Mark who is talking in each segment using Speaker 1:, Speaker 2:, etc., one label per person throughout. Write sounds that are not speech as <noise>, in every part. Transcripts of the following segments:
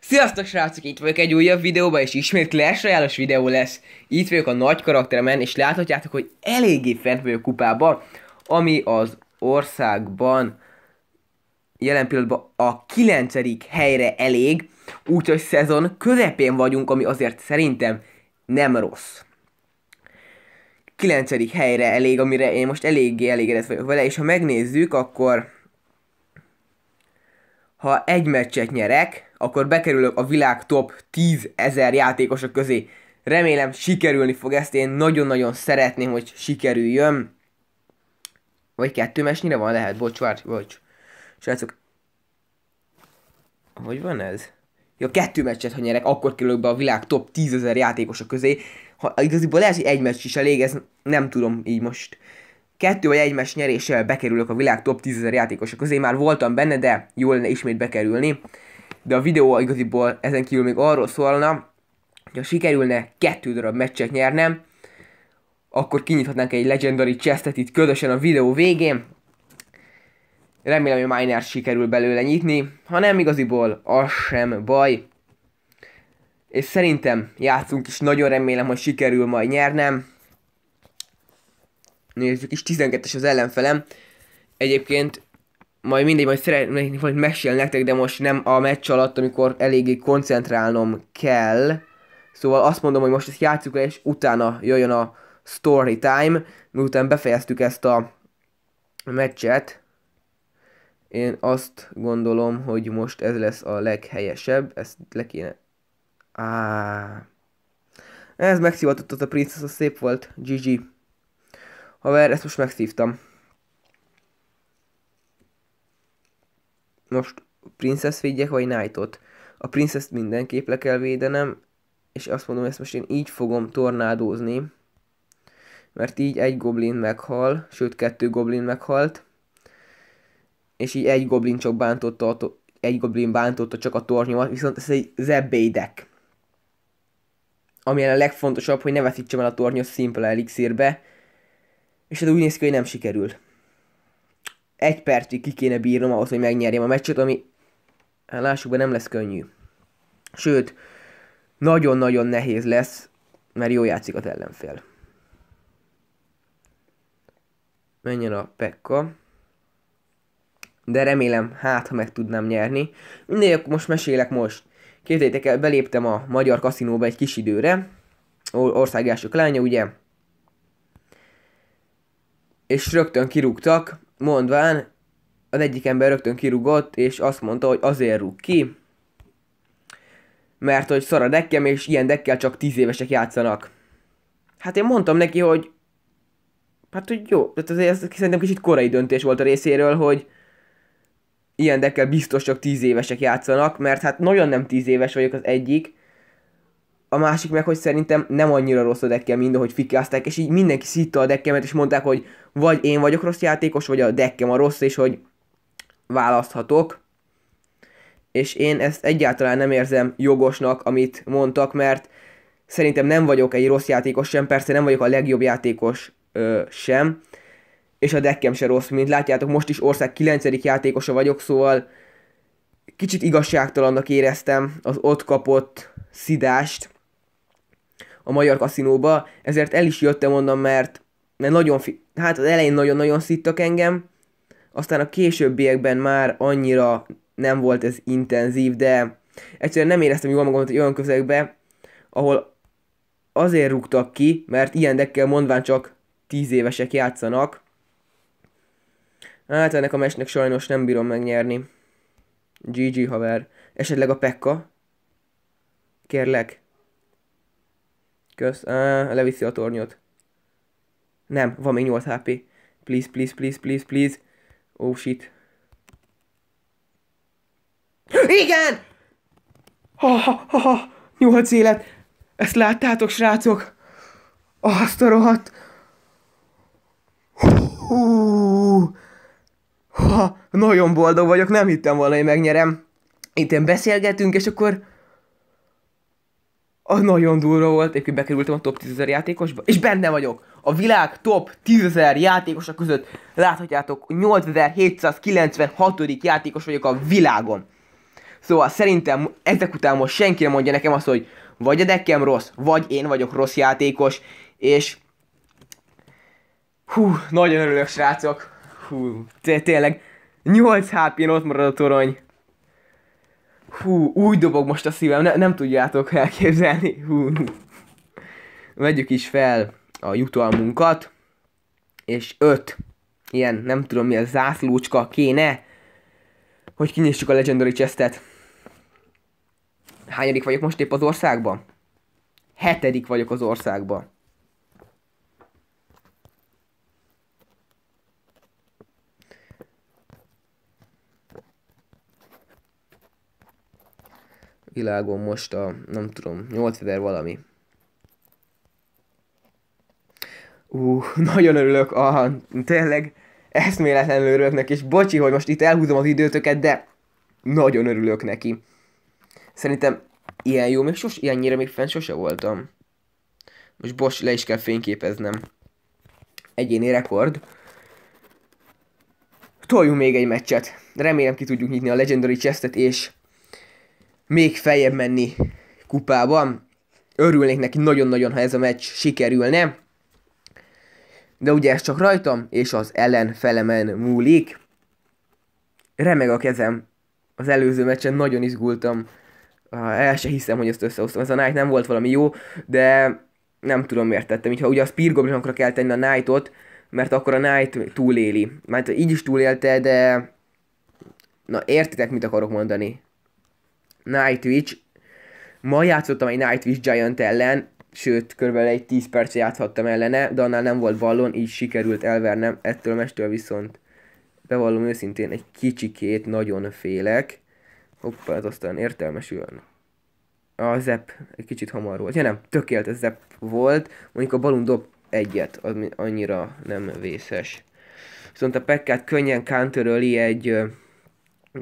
Speaker 1: Sziasztok srácok, itt vagyok egy újabb videóban, és ismét Clash royale videó lesz. Itt vagyok a nagy karakteremen, és láthatjátok, hogy eléggé fent vagyok kupában, ami az országban jelen pillanatban a 9. helyre elég, úgyhogy szezon közepén vagyunk, ami azért szerintem nem rossz. 9. helyre elég, amire én most eléggé elégedett vagyok vele, és ha megnézzük, akkor ha egy meccset nyerek, akkor bekerülök a világ top 10 ezer játékosok közé. Remélem sikerülni fog ezt, én nagyon-nagyon szeretném, hogy sikerüljön. Vagy kettő mesnyire van lehet, bocs, várj, bocs. Srácok, hogy van ez? Ja, kettő meccset, ha nyerek, akkor kerülök be a világ top 10 ezer játékosa közé. Ha igaziból lehet, hogy egy meccs is elég, ez nem tudom így most. Kettő vagy egy meccs nyeréssel bekerülök a világ top 10 ezer játékosa közé, már voltam benne, de jól lenne ismét bekerülni de a videó igaziból ezen kívül még arról szólna, hogy ha sikerülne kettő darab meccset nyernem, akkor kinyithatnánk egy Legendary chestet itt közösen a videó végén. Remélem, hogy Miner sikerül belőle nyitni, ha nem igaziból, az sem baj. És szerintem játszunk is, nagyon remélem, hogy sikerül majd nyernem. Nézzük is, 12-es az ellenfelem. Egyébként majd mindig majd szeretnék majd mesélni nektek, de most nem a meccs alatt, amikor eléggé koncentrálnom kell. Szóval azt mondom, hogy most ezt játsszuk le, és utána jöjjön a story time, miután befejeztük ezt a meccset. Én azt gondolom, hogy most ez lesz a leghelyesebb, ezt le kéne... Ah. Ez megszívatott a princess, az szép volt, GG. Haver, ezt most megszívtam. Most princesz védjek, vagy knightot? A princeszt mindenképp le kell védenem, és azt mondom, ezt most én így fogom tornádózni, mert így egy goblin meghal, sőt kettő goblin meghalt, és így egy goblin csak bántotta, a egy goblin bántotta csak a tornyomat, viszont ez egy zebbédek. Ami a legfontosabb, hogy ne veszítsem el a tornyot Simple elixírbe, és ez úgy néz ki, hogy nem sikerül egy percig ki kéne bírnom ahhoz, hogy megnyerjem a meccset, ami hát lássuk be nem lesz könnyű. Sőt, nagyon-nagyon nehéz lesz, mert jó játszik az ellenfél. Menjen a Pekka. De remélem, hát ha meg tudnám nyerni. Mindegy, akkor most mesélek most. Képzeljétek el, beléptem a magyar kaszinóba egy kis időre. Ország lánya, ugye? és rögtön kirúgtak, mondván, az egyik ember rögtön kirúgott, és azt mondta, hogy azért rúg ki, mert hogy szar a dekkem, és ilyen dekkel csak 10 évesek játszanak. Hát én mondtam neki, hogy hát hogy jó, tehát azért ez szerintem kicsit korai döntés volt a részéről, hogy ilyen dekkel biztos csak 10 évesek játszanak, mert hát nagyon nem 10 éves vagyok az egyik, a másik meg, hogy szerintem nem annyira rossz a dekkem, mint ahogy fikázták, és így mindenki szitta a dekkemet, és mondták, hogy vagy én vagyok rossz játékos, vagy a dekkem a rossz, és hogy választhatok. És én ezt egyáltalán nem érzem jogosnak, amit mondtak, mert szerintem nem vagyok egy rossz játékos sem, persze nem vagyok a legjobb játékos ö, sem, és a dekkem se rossz, mint látjátok, most is ország 9. játékosa vagyok, szóval kicsit igazságtalannak éreztem az ott kapott szidást, a magyar kaszinóba, ezért el is jöttem onnan, mert, mert nagyon, fi- hát az elején nagyon-nagyon szittak engem, aztán a későbbiekben már annyira nem volt ez intenzív, de egyszerűen nem éreztem jól magamat egy olyan közegbe, ahol azért rúgtak ki, mert ilyen dekkel mondván csak tíz évesek játszanak. Hát ennek a mesnek sajnos nem bírom megnyerni. GG haver. Esetleg a Pekka? Kérlek, Kösz. Uh, leviszi a tornyot. Nem, van még 8 HP. Please, please, please, please, please. Oh shit. Igen! Ha, ha, ha, ha. 8 élet. Ezt láttátok, srácok? Azt a rohadt. Hú. Ha, nagyon boldog vagyok, nem hittem volna, hogy megnyerem. Itt én beszélgetünk, és akkor a nagyon durva volt, épp bekerültem a top 10.000 játékosba, és benne vagyok. A világ top 10.000 játékosa között láthatjátok, 8796. játékos vagyok a világon. Szóval szerintem ezek után most senki nem mondja nekem azt, hogy vagy a dekkem rossz, vagy én vagyok rossz játékos, és... Hú, nagyon örülök srácok. Hú, tényleg. 8 hp ott marad a torony. Hú, úgy dobog most a szívem, ne, nem tudjátok elképzelni. Hú. Vegyük is fel a jutalmunkat. És öt ilyen, nem tudom mi a zászlócska kéne, hogy kinyissuk a Legendary Chestet. Hányadik vagyok most épp az országban? Hetedik vagyok az országban. világon most a, nem tudom, 8000 valami. Ú, uh, <laughs> nagyon örülök, aha, tényleg eszméletlenül örülök neki, és bocsi, hogy most itt elhúzom az időtöket, de nagyon örülök neki. Szerintem ilyen jó, még sos, ilyennyire még fent sose voltam. Most bocs, le is kell fényképeznem. Egyéni rekord. Toljunk még egy meccset. Remélem ki tudjuk nyitni a Legendary Chestet, és még feljebb menni kupában. Örülnék neki nagyon-nagyon, ha ez a meccs sikerülne. De ugye ez csak rajtam és az ellenfelemen múlik. Remeg a kezem. Az előző meccsen nagyon izgultam. El se hiszem, hogy ezt összehoztam. Ez a Knight nem volt valami jó, de nem tudom miért tettem. Így, ha ugye a Spear Goblinokra kell tenni a Knightot, mert akkor a Knight túléli. Mert így is túlélte, de... Na értitek, mit akarok mondani? Nightwitch. Ma játszottam egy Nightwitch Giant ellen, sőt, kb. egy 10 perc játszhattam ellene, de annál nem volt ballon, így sikerült elvernem, ettől a mestől viszont bevallom őszintén, egy kicsikét nagyon félek. Hoppá, ez aztán értelmesül. A zep egy kicsit hamar volt. Ja nem, tökéletes zep volt. Mondjuk a balon dob egyet, az annyira nem vészes. Viszont a pekkát könnyen counteröli egy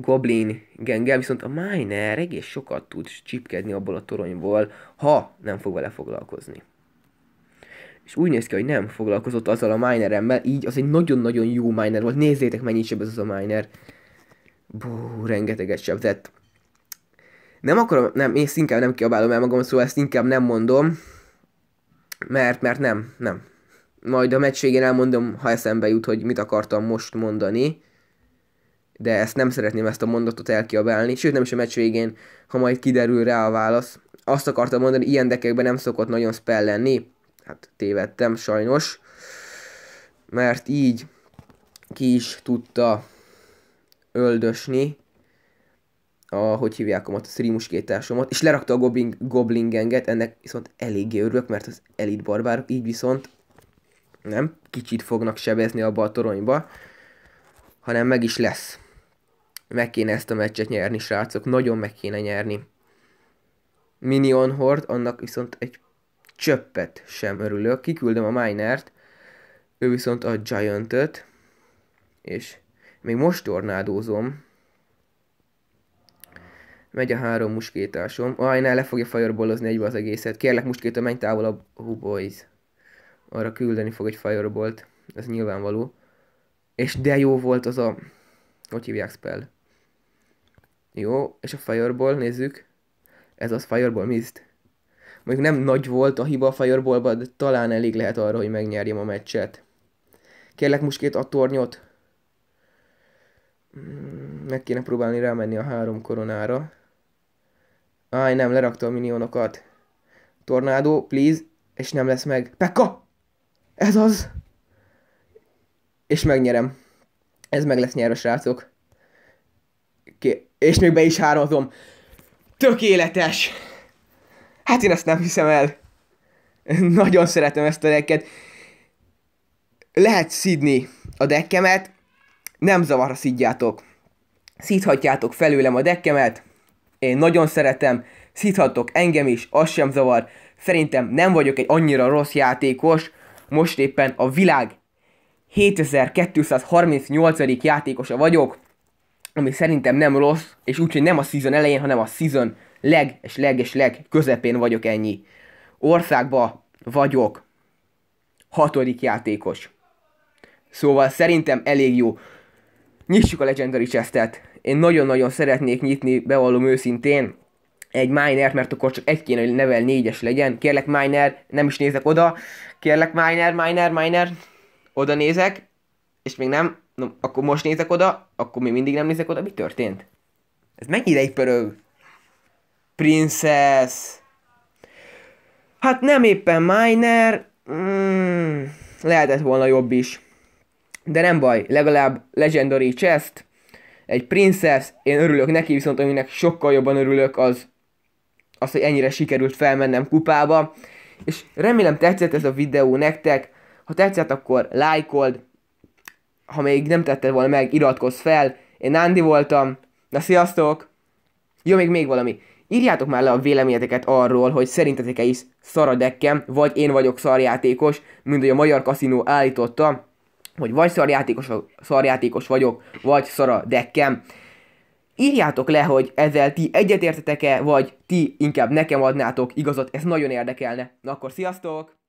Speaker 1: Goblin gengel, viszont a Miner egész sokat tud csipkedni abból a toronyból, ha nem fog vele foglalkozni. És úgy néz ki, hogy nem foglalkozott azzal a mineremmel, így az egy nagyon-nagyon jó miner volt. Nézzétek, sebb ez az a miner. Bú, rengeteget sebzett. Nem akarom, nem, én ezt inkább nem kiabálom el magam, szóval ezt inkább nem mondom. Mert, mert nem, nem. Majd a meccs végén elmondom, ha eszembe jut, hogy mit akartam most mondani de ezt nem szeretném ezt a mondatot elkiabálni, sőt nem is a meccs végén, ha majd kiderül rá a válasz. Azt akartam mondani, ilyen dekekben nem szokott nagyon spell lenni, hát tévedtem sajnos, mert így ki is tudta öldösni a, hogy hívják a szrimuskétársomat, és lerakta a goblin, goblin genget, ennek viszont eléggé örülök, mert az elit barbárok így viszont nem kicsit fognak sebezni abba a toronyba, hanem meg is lesz meg kéne ezt a meccset nyerni, srácok, nagyon meg kéne nyerni. Minion Hord, annak viszont egy csöppet sem örülök. Kiküldöm a Minert, ő viszont a Giant-öt, és még most tornádózom. Megy a három muskétásom. Aj, ne, le fogja fireballozni egybe az egészet. Kérlek, muskéta, menj távolabb. Oh, boys. Arra küldeni fog egy fireballt. Ez nyilvánvaló. És de jó volt az a... Hogy hívják spell? Jó, és a Fireball, nézzük. Ez az Fireball Mist. Mondjuk nem nagy volt a hiba a Fireballban, de talán elég lehet arra, hogy megnyerjem a meccset. Kérlek muskét a tornyot. Hmm, meg kéne próbálni rámenni a három koronára. Áj, nem, lerakta a minionokat. Tornádó, please, és nem lesz meg. Pekka! Ez az! És megnyerem. Ez meg lesz a srácok. És még be is hármazom. Tökéletes! Hát én ezt nem hiszem el. Nagyon szeretem ezt a decket. Lehet szidni a dekkemet, nem ha szidjátok. Szíthatjátok felőlem a dekkemet, én nagyon szeretem, szíthatok engem is, az sem zavar. Szerintem nem vagyok egy annyira rossz játékos, most éppen a világ 7238. játékosa vagyok, ami szerintem nem rossz, és úgyhogy nem a season elején, hanem a season leg és leg és leg közepén vagyok ennyi. Országba vagyok hatodik játékos. Szóval szerintem elég jó. Nyissuk a Legendary Chestet. Én nagyon-nagyon szeretnék nyitni, bevallom őszintén, egy minert, mert akkor csak egy kéne, hogy level 4-es legyen. Kérlek miner, nem is nézek oda. Kérlek miner, miner, miner. Oda nézek, és még nem. Na, akkor most nézek oda, akkor még mindig nem nézek oda, mi történt? Ez mennyire egy pörög? Princess! Hát nem éppen miner, mm, lehetett volna jobb is. De nem baj, legalább Legendary Chest, egy Princess, én örülök neki, viszont aminek sokkal jobban örülök az, az, hogy ennyire sikerült felmennem kupába. És remélem tetszett ez a videó nektek, ha tetszett, akkor lájkold, like ha még nem tetted volna meg, iratkozz fel. Én Nándi voltam. Na sziasztok! Jó, még még valami. Írjátok már le a véleményeteket arról, hogy szerintetek-e is szaradekkem, vagy én vagyok szarjátékos, mint hogy a Magyar Kaszinó állította, hogy vagy szarjátékos, szarjátékos vagyok, vagy szaradekkem. Írjátok le, hogy ezzel ti egyetértetek-e, vagy ti inkább nekem adnátok igazat, ez nagyon érdekelne. Na akkor sziasztok!